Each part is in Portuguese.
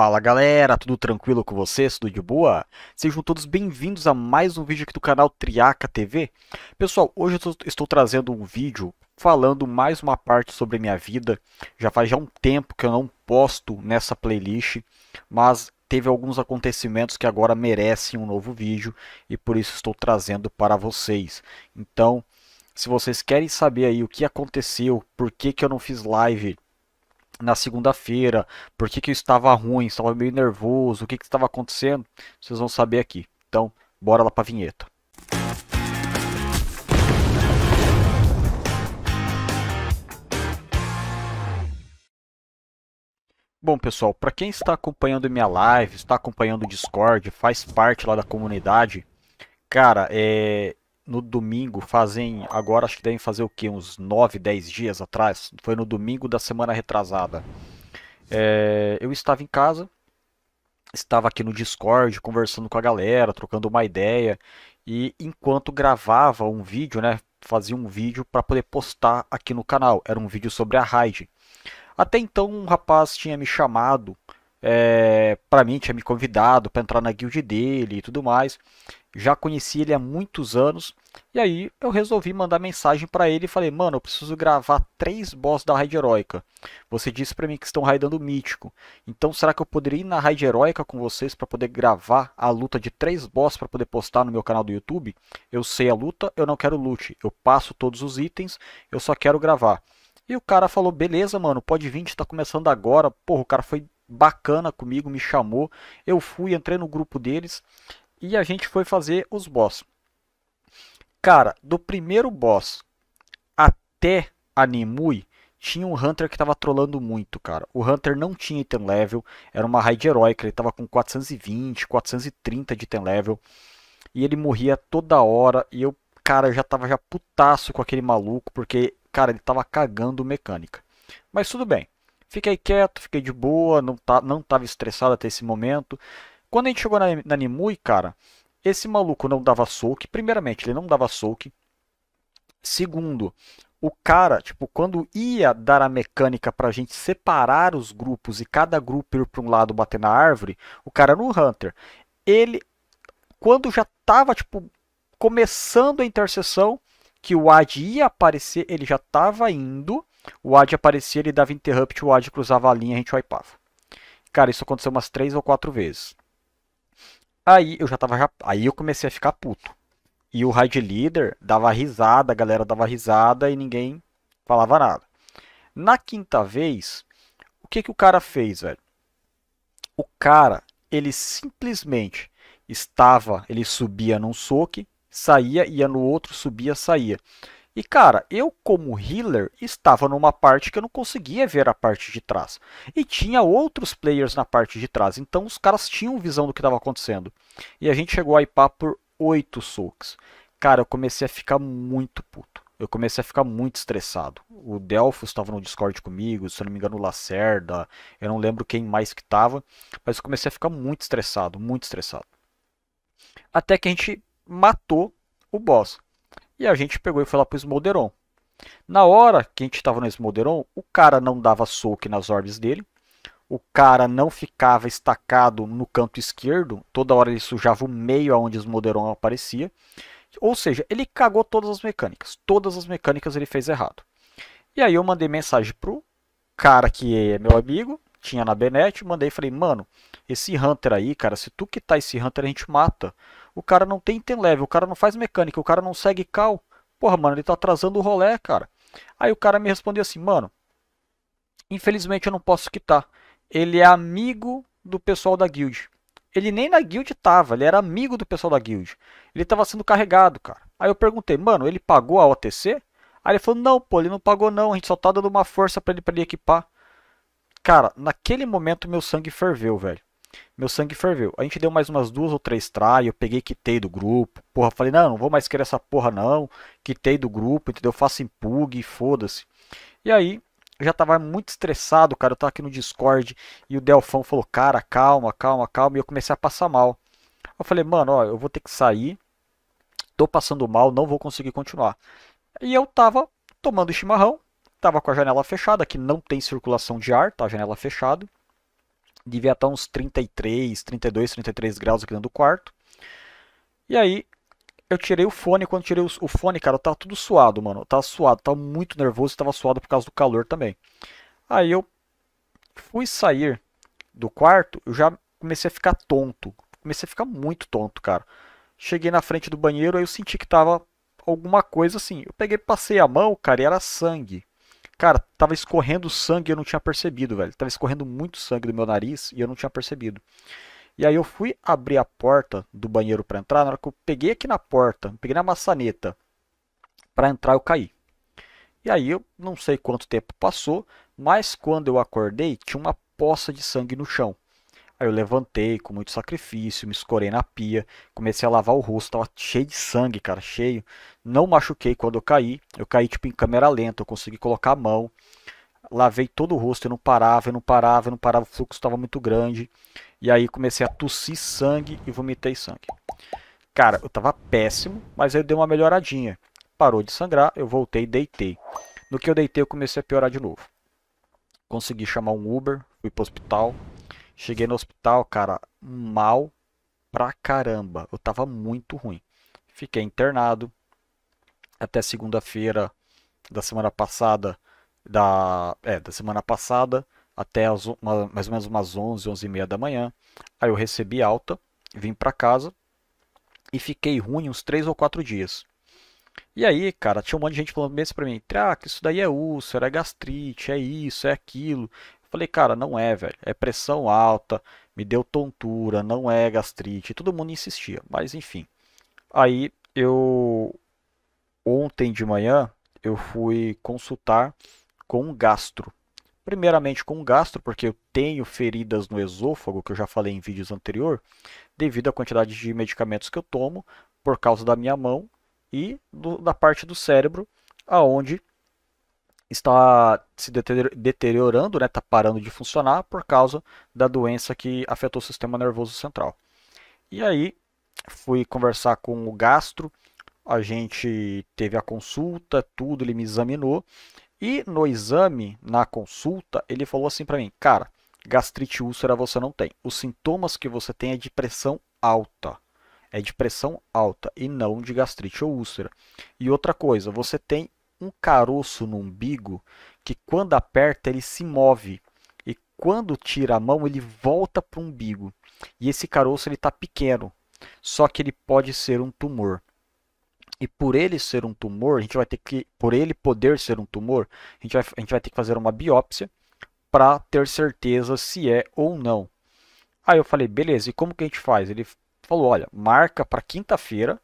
Fala galera, tudo tranquilo com vocês? Tudo de boa? Sejam todos bem-vindos a mais um vídeo aqui do canal Triaca TV. Pessoal, hoje eu estou trazendo um vídeo falando mais uma parte sobre a minha vida. Já faz já um tempo que eu não posto nessa playlist, mas teve alguns acontecimentos que agora merecem um novo vídeo e por isso estou trazendo para vocês. Então, se vocês querem saber aí o que aconteceu, por que, que eu não fiz live na segunda-feira, por que, que eu estava ruim, estava meio nervoso, o que, que estava acontecendo, vocês vão saber aqui. Então, bora lá para a vinheta. Bom, pessoal, para quem está acompanhando minha live, está acompanhando o Discord, faz parte lá da comunidade, cara, é, no domingo, fazem agora, acho que devem fazer o que? Uns 9, 10 dias atrás. Foi no domingo da semana retrasada. É, eu estava em casa, estava aqui no Discord conversando com a galera, trocando uma ideia. E enquanto gravava um vídeo, né? Fazia um vídeo para poder postar aqui no canal. Era um vídeo sobre a raid. Até então, um rapaz tinha me chamado é, para mim, tinha me convidado para entrar na guild dele e tudo mais já conheci ele há muitos anos. E aí eu resolvi mandar mensagem para ele e falei: "Mano, eu preciso gravar três boss da raid heróica. Você disse para mim que estão raidando mítico. Então será que eu poderia ir na raid heróica com vocês para poder gravar a luta de três boss para poder postar no meu canal do YouTube? Eu sei a luta, eu não quero loot. Eu passo todos os itens, eu só quero gravar." E o cara falou: "Beleza, mano, pode vir, está começando agora." Porra, o cara foi bacana comigo, me chamou. Eu fui, entrei no grupo deles e a gente foi fazer os boss. Cara, do primeiro boss até a Nimui, tinha um Hunter que estava trolando muito, cara. O Hunter não tinha item level, era uma raid heróica, ele estava com 420, 430 de item level. E ele morria toda hora, e eu, cara, já tava já putaço com aquele maluco, porque, cara, ele tava cagando mecânica. Mas tudo bem, fiquei quieto, fiquei de boa, não, tá, não tava estressado até esse momento. Quando a gente chegou na, na cara, esse maluco não dava soak. Primeiramente, ele não dava soak. Segundo, o cara, tipo, quando ia dar a mecânica pra gente separar os grupos e cada grupo ir para um lado bater na árvore, o cara no Hunter, ele quando já tava, tipo, começando a interseção, que o Ad ia aparecer, ele já tava indo, o Ad aparecia, ele dava interrupt, o Ad cruzava a linha, a gente wipava. Cara, isso aconteceu umas três ou quatro vezes. Aí eu já tava. Já, aí eu comecei a ficar puto. E o raid leader dava risada, a galera dava risada e ninguém falava nada. Na quinta vez, o que, que o cara fez, velho? O cara, ele simplesmente estava, ele subia num soque, saía, ia no outro, subia, saía. E cara, eu como healer estava numa parte que eu não conseguia ver a parte de trás. E tinha outros players na parte de trás, então os caras tinham visão do que estava acontecendo. E a gente chegou a ipar por 8 soaks. Cara, eu comecei a ficar muito puto. Eu comecei a ficar muito estressado. O Delfo estava no Discord comigo, se eu não me engano o Lacerda, eu não lembro quem mais que estava, mas eu comecei a ficar muito estressado, muito estressado. Até que a gente matou o boss. E a gente pegou e foi lá pro Smolderon. Na hora que a gente estava no Smolderon, o cara não dava soak nas orbes dele, o cara não ficava estacado no canto esquerdo, toda hora ele sujava o meio aonde o Smolderon aparecia. Ou seja, ele cagou todas as mecânicas, todas as mecânicas ele fez errado. E aí eu mandei mensagem pro cara que é meu amigo, tinha na Benet, mandei e falei, mano, esse Hunter aí, cara, se tu quitar esse Hunter a gente mata o cara não tem item level, o cara não faz mecânica, o cara não segue cal. Porra, mano, ele tá atrasando o rolê, cara. Aí o cara me respondeu assim, mano, infelizmente eu não posso quitar. Ele é amigo do pessoal da guild. Ele nem na guild tava, ele era amigo do pessoal da guild. Ele tava sendo carregado, cara. Aí eu perguntei, mano, ele pagou a OTC? Aí ele falou, não, pô, ele não pagou não, a gente só tá dando uma força pra ele, pra ele equipar. Cara, naquele momento meu sangue ferveu, velho. Meu sangue ferveu. A gente deu mais umas duas ou três try, eu peguei, quitei do grupo. Porra, falei, não, não vou mais querer essa porra não. Quitei do grupo, entendeu? Faço impug, foda-se. E aí, eu já tava muito estressado, cara. Eu tava aqui no Discord e o Delfão falou, cara, calma, calma, calma. E eu comecei a passar mal. Eu falei, mano, ó, eu vou ter que sair. Tô passando mal, não vou conseguir continuar. E eu tava tomando chimarrão, tava com a janela fechada, que não tem circulação de ar, tá? Janela fechada devia estar uns 33, 32, 33 graus aqui dentro do quarto. E aí, eu tirei o fone. Quando tirei o, fone, cara, eu tá tava tudo suado, mano. tava tá suado, tava tá muito nervoso e tava suado por causa do calor também. Aí eu fui sair do quarto, eu já comecei a ficar tonto. Comecei a ficar muito tonto, cara. Cheguei na frente do banheiro, aí eu senti que tava alguma coisa assim. Eu peguei, passei a mão, cara, e era sangue. Cara, tava escorrendo sangue e eu não tinha percebido, velho. Tava escorrendo muito sangue do meu nariz e eu não tinha percebido. E aí eu fui abrir a porta do banheiro para entrar. Na hora que eu peguei aqui na porta, peguei na maçaneta para entrar, eu caí. E aí eu não sei quanto tempo passou, mas quando eu acordei, tinha uma poça de sangue no chão. Aí eu levantei com muito sacrifício, me escorei na pia, comecei a lavar o rosto, tava cheio de sangue, cara, cheio. Não machuquei quando eu caí, eu caí tipo em câmera lenta, eu consegui colocar a mão. Lavei todo o rosto, eu não parava, eu não parava, eu não parava, o fluxo estava muito grande. E aí comecei a tossir sangue e vomitei sangue. Cara, eu tava péssimo, mas aí eu dei uma melhoradinha. Parou de sangrar, eu voltei e deitei. No que eu deitei, eu comecei a piorar de novo. Consegui chamar um Uber, fui pro hospital, Cheguei no hospital, cara, mal pra caramba. Eu tava muito ruim. Fiquei internado até segunda-feira da semana passada. Da, é, da semana passada até as, uma, mais ou menos umas 11, 11 e meia da manhã. Aí eu recebi alta, vim pra casa e fiquei ruim uns 3 ou 4 dias. E aí, cara, tinha um monte de gente falando mesmo pra mim, ah, que isso daí é úlcera, é gastrite, é isso, é aquilo. Falei, cara, não é, velho. É pressão alta, me deu tontura, não é gastrite. Todo mundo insistia, mas enfim. Aí eu. Ontem de manhã, eu fui consultar com um gastro. Primeiramente com um gastro, porque eu tenho feridas no esôfago, que eu já falei em vídeos anterior, devido à quantidade de medicamentos que eu tomo por causa da minha mão e do, da parte do cérebro, aonde está se deteriorando, está né? Tá parando de funcionar por causa da doença que afetou o sistema nervoso central. E aí fui conversar com o gastro, a gente teve a consulta, tudo, ele me examinou. E no exame, na consulta, ele falou assim para mim: "Cara, gastrite úlcera você não tem. Os sintomas que você tem é de pressão alta. É de pressão alta e não de gastrite ou úlcera. E outra coisa, você tem um caroço no umbigo que, quando aperta, ele se move. E quando tira a mão, ele volta para o umbigo. E esse caroço está pequeno, só que ele pode ser um tumor. E por ele ser um tumor, a gente vai ter que, por ele poder ser um tumor, a gente vai, a gente vai ter que fazer uma biópsia para ter certeza se é ou não. Aí eu falei, beleza, e como que a gente faz? Ele falou, olha, marca para quinta-feira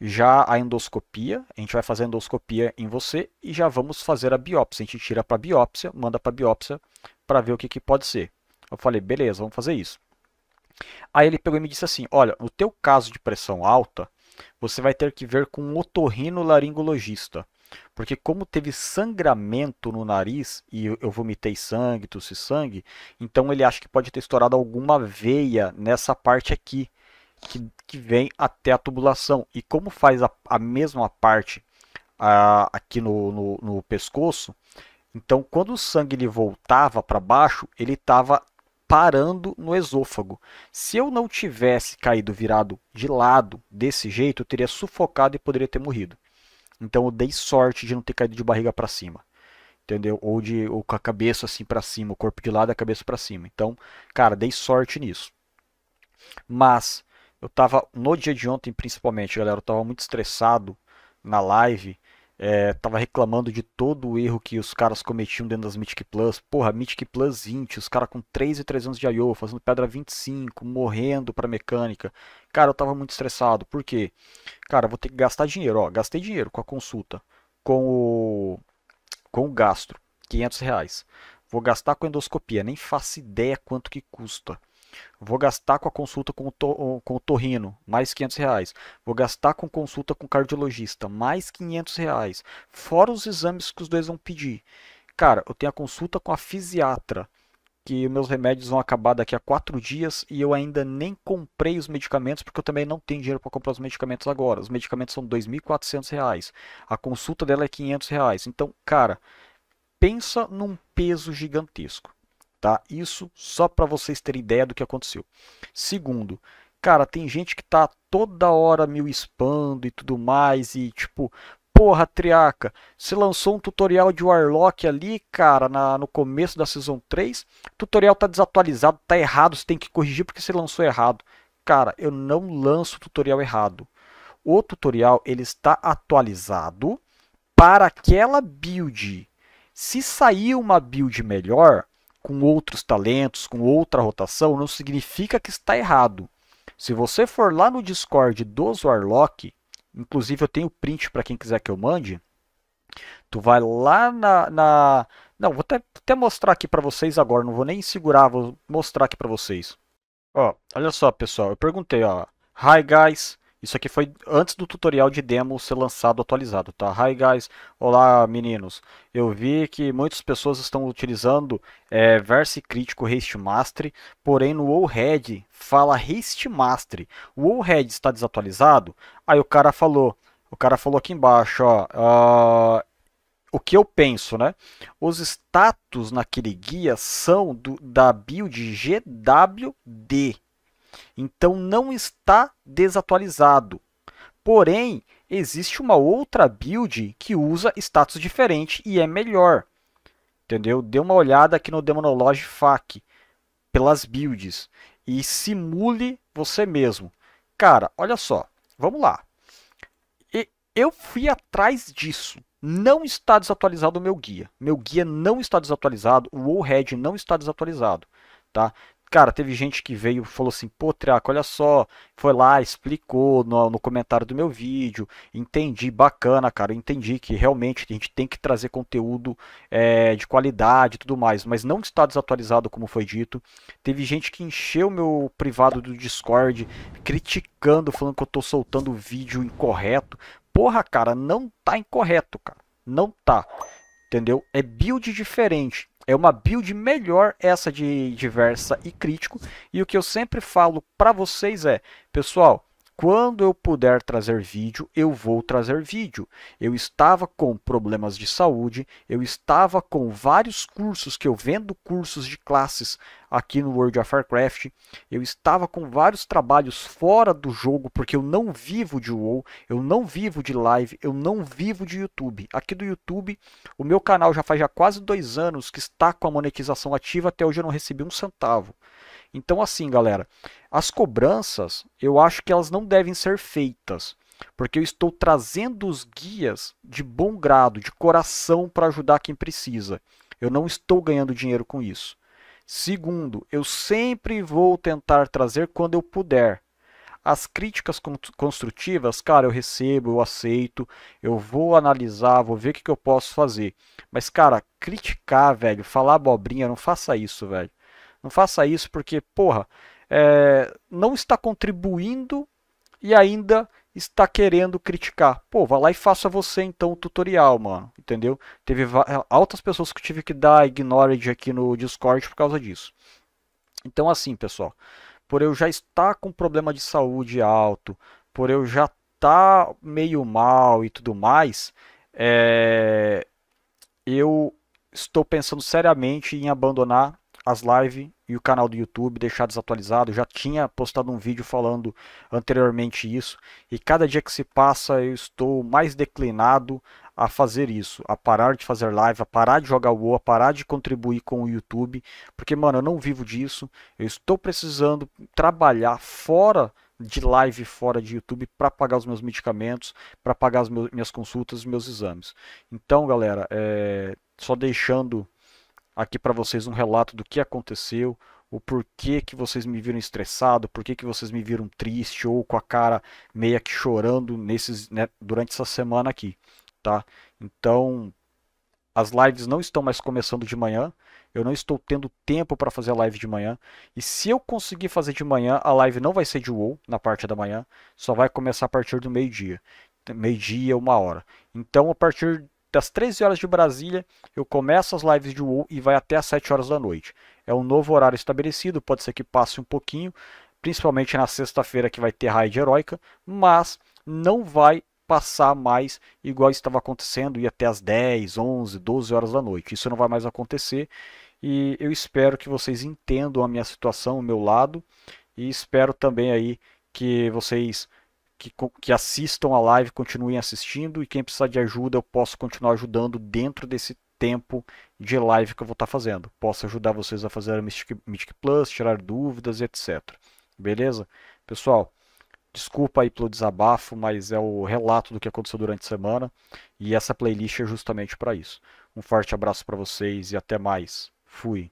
já a endoscopia, a gente vai fazer a endoscopia em você e já vamos fazer a biópsia. A gente tira para biópsia, manda para biópsia para ver o que, que pode ser. Eu falei, beleza, vamos fazer isso. Aí ele pegou e me disse assim, olha, no teu caso de pressão alta, você vai ter que ver com um laringologista porque como teve sangramento no nariz e eu vomitei sangue, tossi sangue, então ele acha que pode ter estourado alguma veia nessa parte aqui que, que vem até a tubulação. E como faz a, a mesma parte a, aqui no, no, no, pescoço, então quando o sangue ele voltava para baixo, ele estava parando no esôfago. Se eu não tivesse caído virado de lado desse jeito, eu teria sufocado e poderia ter morrido. Então eu dei sorte de não ter caído de barriga para cima entendeu? Ou de ou com a cabeça assim para cima, o corpo de lado, a cabeça para cima. Então, cara, dei sorte nisso. Mas eu tava no dia de ontem, principalmente, galera, eu tava muito estressado na live. É, tava reclamando de todo o erro que os caras cometiam dentro das Mythic Plus. Porra, Mythic Plus 20, os caras com 3 e 300 de IO, fazendo pedra 25, morrendo pra mecânica. Cara, eu tava muito estressado. Por quê? Cara, vou ter que gastar dinheiro, ó. Gastei dinheiro com a consulta, com o, com o gastro, 500 reais. Vou gastar com endoscopia, nem faço ideia quanto que custa. Vou gastar com a consulta com o, to, com o torrino, mais 500 reais. Vou gastar com consulta com o cardiologista, mais 500 reais. Fora os exames que os dois vão pedir. Cara, eu tenho a consulta com a fisiatra, que meus remédios vão acabar daqui a quatro dias e eu ainda nem comprei os medicamentos porque eu também não tenho dinheiro para comprar os medicamentos agora. Os medicamentos são R$ reais. a consulta dela é R$ 500. Reais. Então, cara, pensa num peso gigantesco. Tá? Isso só para vocês terem ideia do que aconteceu. Segundo, cara, tem gente que tá toda hora me expando e tudo mais e tipo, porra, triaca, você lançou um tutorial de Warlock ali, cara, na, no começo da Season 3, o tutorial tá desatualizado, tá errado, você tem que corrigir porque você lançou errado. Cara, eu não lanço o tutorial errado. O tutorial, ele está atualizado para aquela build. Se sair uma build melhor, com outros talentos, com outra rotação, não significa que está errado. Se você for lá no Discord dos Warlock, inclusive eu tenho print para quem quiser que eu mande, tu vai lá na... na... Não, vou até, até mostrar aqui para vocês agora, não vou nem segurar, vou mostrar aqui para vocês. Ó, olha só, pessoal, eu perguntei, ó, Hi guys, isso aqui foi antes do tutorial de demo ser lançado atualizado, tá? Hi guys, olá meninos. Eu vi que muitas pessoas estão utilizando é, Verse Crítico Haste Master, porém no OHEAD fala Haste Master. O OHEAD está desatualizado? Aí o cara falou, o cara falou aqui embaixo, ó, uh, o que eu penso, né? Os status naquele guia são do, da build GWD então não está desatualizado. Porém, existe uma outra build que usa status diferente e é melhor. Entendeu? Dê uma olhada aqui no Demonology FAQ pelas builds e simule você mesmo. Cara, olha só, vamos lá. Eu fui atrás disso. Não está desatualizado o meu guia. Meu guia não está desatualizado, o Warhead não está desatualizado. Tá? Cara, teve gente que veio e falou assim: pô, Triaco, olha só, foi lá, explicou no, no, comentário do meu vídeo, entendi, bacana, cara, entendi que realmente a gente tem que trazer conteúdo é, de qualidade e tudo mais, mas não está desatualizado, como foi dito. Teve gente que encheu meu privado do Discord criticando, falando que eu tô soltando vídeo incorreto. Porra, cara, não tá incorreto, cara, não tá entendeu? É build diferente. É uma build melhor essa de diversa e crítico. E o que eu sempre falo para vocês é, pessoal, quando eu puder trazer vídeo, eu vou trazer vídeo. Eu estava com problemas de saúde, eu estava com vários cursos que eu vendo cursos de classes aqui no World of Warcraft, eu estava com vários trabalhos fora do jogo porque eu não vivo de WoW, eu não vivo de live, eu não vivo de YouTube. Aqui do YouTube, o meu canal já faz já quase dois anos que está com a monetização ativa, até hoje eu não recebi um centavo. Então, assim, galera, as cobranças, eu acho que elas não devem ser feitas, porque eu estou trazendo os guias de bom grado, de coração, para ajudar quem precisa. Eu não estou ganhando dinheiro com isso. Segundo, eu sempre vou tentar trazer quando eu puder. As críticas construtivas, cara, eu recebo, eu aceito, eu vou analisar, vou ver o que, que eu posso fazer. Mas, cara, criticar, velho, falar abobrinha, não faça isso, velho. Não faça isso porque, porra, é, não está contribuindo e ainda está querendo criticar. Pô, vá lá e faça você então o tutorial, mano. Entendeu? Teve é, altas pessoas que eu tive que dar ignorage aqui no Discord por causa disso. Então, assim, pessoal, por eu já estar com problema de saúde alto, por eu já estar tá meio mal e tudo mais, é... eu estou pensando seriamente em abandonar as lives e o canal do YouTube, deixar desatualizado. já tinha postado um vídeo falando anteriormente isso. E cada dia que se passa eu estou mais declinado a fazer isso, a parar de fazer live, a parar de jogar WoW, a parar de contribuir com o YouTube, porque mano, eu não vivo disso. Eu estou precisando trabalhar fora de live fora de YouTube para pagar os meus medicamentos, para pagar as meus, minhas consultas, os meus exames. Então, galera, é... só deixando aqui para vocês um relato do que aconteceu, o porquê que vocês me viram estressado, por que vocês me viram triste ou com a cara meia que chorando nesses, né, durante essa semana aqui, tá? Então, as lives não estão mais começando de manhã, eu não estou tendo tempo para fazer a live de manhã. E se eu conseguir fazer de manhã, a live não vai ser de WoW na parte da manhã, só vai começar a partir do meio-dia. Meio-dia, uma hora. Então, a partir das 13 horas de Brasília, eu começo as lives de WoW e vai até às 7 horas da noite. É um novo horário estabelecido, pode ser que passe um pouquinho, principalmente na sexta-feira que vai ter raid heróica, mas não vai passar mais igual estava acontecendo, ir até às 10, 11, 12 horas da noite. Isso não vai mais acontecer e eu espero que vocês entendam a minha situação, o meu lado e espero também aí que vocês que, que assistam a live, continuem assistindo, e quem precisar de ajuda, eu posso continuar ajudando dentro desse tempo de live que eu vou estar fazendo. Posso ajudar vocês a fazer a Mystic, Mystic Plus, tirar dúvidas, etc. Beleza? Pessoal, desculpa aí pelo desabafo, mas é o relato do que aconteceu durante a semana e essa playlist é justamente para isso. Um forte abraço para vocês e até mais. Fui.